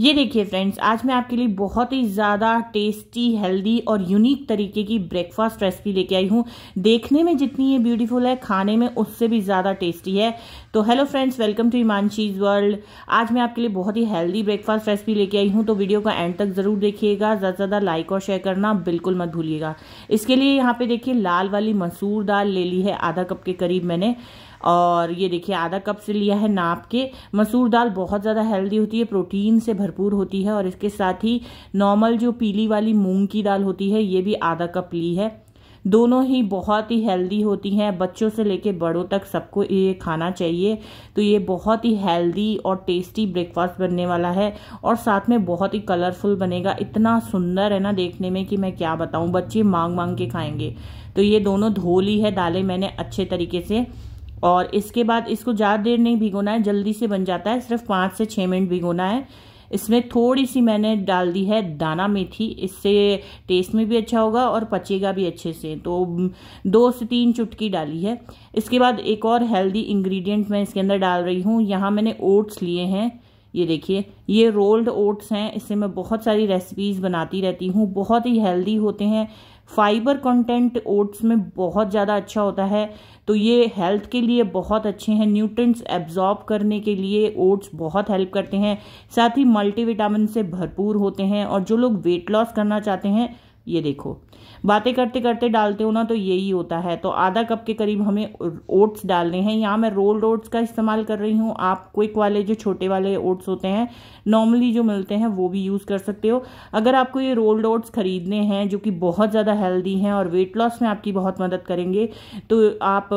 ये देखिए फ्रेंड्स आज मैं आपके लिए बहुत ही ज़्यादा टेस्टी हेल्दी और यूनिक तरीके की ब्रेकफास्ट रेसिपी लेके आई हूँ देखने में जितनी ये ब्यूटीफुल है खाने में उससे भी ज़्यादा टेस्टी है तो hello friends welcome to cheese world आज मैं आपके लिए बहुत ही हेल्दी ब्रेकफास्ट रेसिपी लेके आई हूँ तो वीडियो का एंड तक ज़रूर देखिएगा ज़्यादा ज़्यादा लाइक और शेयर करना बिल्कुल मत भूलिएगा इसके लिए यहाँ पर देखिए लाल वाली मसूर दाल ले ली है आधा कप के करीब मैंने और ये देखिए आधा कप से लिया है नाप के मसूर दाल बहुत ज़्यादा हेल्दी होती है प्रोटीन से भरपूर होती है और इसके साथ ही नॉर्मल जो पीली वाली मूंग की दाल होती है ये भी आधा कप ली है दोनों ही बहुत ही हेल्दी होती हैं बच्चों से लेके बड़ों तक सबको ये खाना चाहिए तो ये बहुत ही हेल्दी और टेस्टी ब्रेकफास्ट बनने वाला है और साथ में बहुत ही कलरफुल बनेगा इतना सुंदर है ना देखने में कि मैं क्या बताऊँ बच्चे मांग मांग के खाएंगे तो ये दोनों धो ली है दालें मैंने अच्छे तरीके से और इसके बाद इसको ज़्यादा देर नहीं भिगोना है जल्दी से बन जाता है सिर्फ पाँच से छः मिनट भिगोना है इसमें थोड़ी सी मैंने डाल दी है दाना मेथी इससे टेस्ट में भी अच्छा होगा और पचेगा भी अच्छे से तो दो से तीन चुटकी डाली है इसके बाद एक और हेल्दी इंग्रेडिएंट मैं इसके अंदर डाल रही हूँ यहाँ मैंने ओट्स लिए हैं ये देखिए ये रोल्ड ओट्स हैं इससे मैं बहुत सारी रेसिपीज़ बनाती रहती हूँ बहुत ही हेल्दी होते हैं फाइबर कंटेंट ओट्स में बहुत ज़्यादा अच्छा होता है तो ये हेल्थ के लिए बहुत अच्छे हैं न्यूट्रिएंट्स एब्जॉर्ब करने के लिए ओट्स बहुत हेल्प करते हैं साथ ही मल्टीविटामिन से भरपूर होते हैं और जो लोग वेट लॉस करना चाहते हैं ये देखो बातें करते करते डालते हो ना तो यही होता है तो आधा कप के करीब हमें ओट्स डालने हैं यहाँ मैं रोल्ड ओट्स का इस्तेमाल कर रही हूँ आप क्विक वाले जो छोटे वाले ओट्स होते हैं नॉर्मली जो मिलते हैं वो भी यूज़ कर सकते हो अगर आपको ये रोल्ड ओट्स खरीदने हैं जो कि बहुत ज़्यादा हेल्दी हैं और वेट लॉस में आपकी बहुत मदद करेंगे तो आप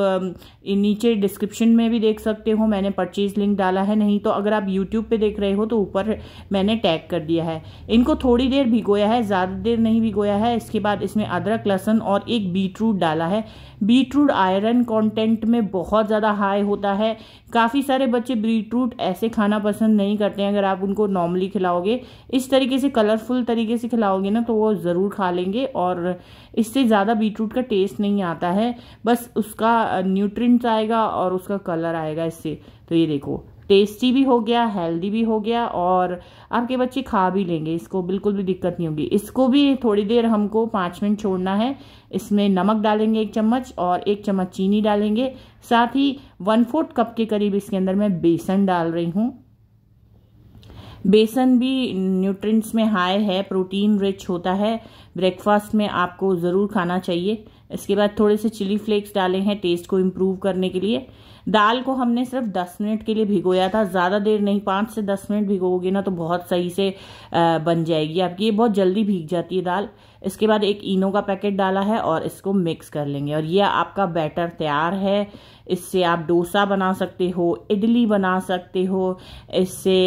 नीचे डिस्क्रिप्शन में भी देख सकते हो मैंने परचेज लिंक डाला है नहीं तो अगर आप यूट्यूब पर देख रहे हो तो ऊपर मैंने टैग कर दिया है इनको थोड़ी देर भिगोया है ज़्यादा देर नहीं भिगोया है इसके बाद इसमें अदरक लहसन और एक बीटरूट डाला है बीटरूट आयरन कंटेंट में बहुत ज़्यादा हाई होता है काफ़ी सारे बच्चे बीटरूट ऐसे खाना पसंद नहीं करते हैं अगर आप उनको नॉर्मली खिलाओगे इस तरीके से कलरफुल तरीके से खिलाओगे ना तो वो ज़रूर खा लेंगे और इससे ज़्यादा बीटरूट का टेस्ट नहीं आता है बस उसका न्यूट्रिएंट्स आएगा और उसका कलर आएगा इससे तो ये देखो टेस्टी भी हो गया हेल्दी भी हो गया और आपके बच्चे खा भी लेंगे इसको बिल्कुल भी दिक्कत नहीं होगी इसको भी थोड़ी देर हमको पाँच मिनट छोड़ना है इसमें नमक डालेंगे एक चम्मच और एक चम्मच चीनी डालेंगे साथ ही वन फोर्थ कप के करीब इसके अंदर मैं बेसन डाल रही हूँ बेसन भी न्यूट्रिएंट्स में हाई है प्रोटीन रिच होता है ब्रेकफास्ट में आपको ज़रूर खाना चाहिए इसके बाद थोड़े से चिली फ्लेक्स डाले हैं टेस्ट को इम्प्रूव करने के लिए दाल को हमने सिर्फ 10 मिनट के लिए भिगोया था ज़्यादा देर नहीं पाँच से दस मिनट भिगोगे ना तो बहुत सही से बन जाएगी आपकी ये बहुत जल्दी भीग जाती है दाल इसके बाद एक इनो का पैकेट डाला है और इसको मिक्स कर लेंगे और ये आपका बैटर तैयार है इससे आप डोसा बना सकते हो इडली बना सकते हो इससे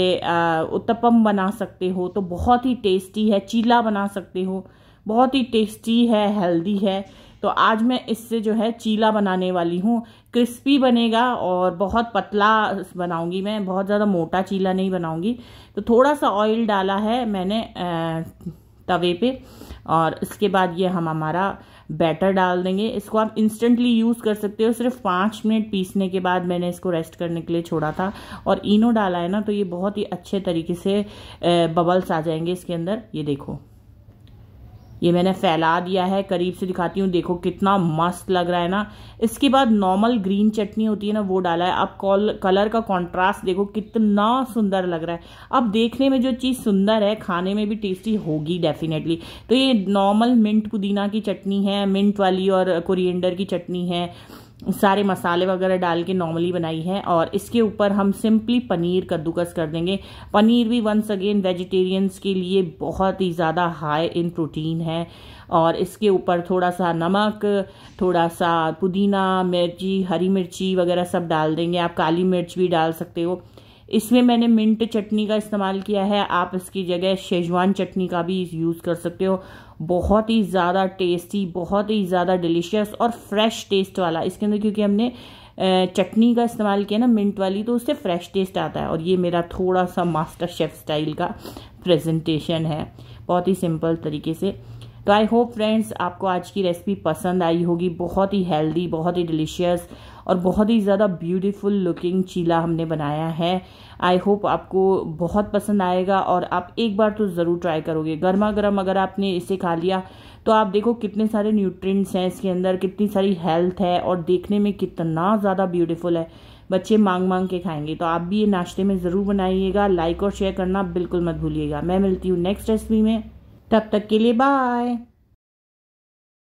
उत्तपम बना सकते हो तो बहुत ही टेस्टी है चीला बना सकते हो बहुत ही टेस्टी है हेल्दी है तो आज मैं इससे जो है चीला बनाने वाली हूँ क्रिस्पी बनेगा और बहुत पतला बनाऊंगी मैं बहुत ज़्यादा मोटा चीला नहीं बनाऊंगी तो थोड़ा सा ऑयल डाला है मैंने तवे पे और इसके बाद ये हम हमारा बैटर डाल देंगे इसको आप इंस्टेंटली यूज़ कर सकते हो सिर्फ पाँच मिनट पीसने के बाद मैंने इसको रेस्ट करने के लिए छोड़ा था और इनो डाला है ना तो ये बहुत ही अच्छे तरीके से बबल्स आ जाएंगे इसके अंदर ये देखो ये मैंने फैला दिया है करीब से दिखाती हूँ देखो कितना मस्त लग रहा है ना इसके बाद नॉर्मल ग्रीन चटनी होती है ना वो डाला है अब कॉल कलर का कॉन्ट्रास्ट देखो कितना सुंदर लग रहा है अब देखने में जो चीज़ सुंदर है खाने में भी टेस्टी होगी डेफिनेटली तो ये नॉर्मल मिंट पुदीना की चटनी है मिंट वाली और कोरिएंडर की चटनी है सारे मसाले वगैरह डाल के नॉर्मली बनाई है और इसके ऊपर हम सिंपली पनीर कद्दूकस कर देंगे पनीर भी वंस अगेन वेजिटेरियंस के लिए बहुत ही ज़्यादा हाई इन प्रोटीन है और इसके ऊपर थोड़ा सा नमक थोड़ा सा पुदीना मिर्ची हरी मिर्ची वगैरह सब डाल देंगे आप काली मिर्च भी डाल सकते हो इसमें मैंने मिंट चटनी का इस्तेमाल किया है आप इसकी जगह शेजवान चटनी का भी यूज़ कर सकते हो बहुत ही ज़्यादा टेस्टी बहुत ही ज़्यादा डिलीशियस और फ्रेश टेस्ट वाला इसके अंदर क्योंकि हमने चटनी का इस्तेमाल किया ना मिंट वाली तो उससे फ्रेश टेस्ट आता है और ये मेरा थोड़ा सा मास्टर शेफ़ स्टाइल का प्रेजेंटेशन है बहुत ही सिंपल तरीके से तो आई होप फ्रेंड्स आपको आज की रेसिपी पसंद आई होगी बहुत ही हेल्दी बहुत ही डिलीशियस और बहुत ही ज़्यादा ब्यूटीफुल लुकिंग चीला हमने बनाया है आई होप आपको बहुत पसंद आएगा और आप एक बार तो ज़रूर ट्राई करोगे गर्मा गर्म अगर आपने इसे खा लिया तो आप देखो कितने सारे न्यूट्रिएंट्स हैं इसके अंदर कितनी सारी हेल्थ है और देखने में कितना ज़्यादा ब्यूटीफुल है बच्चे मांग मांग के खाएंगे तो आप भी ये नाश्ते में ज़रूर बनाइएगा लाइक और शेयर करना बिल्कुल मत भूलिएगा मैं मिलती हूँ नेक्स्ट रेसिपी में तब तक के लिए बाय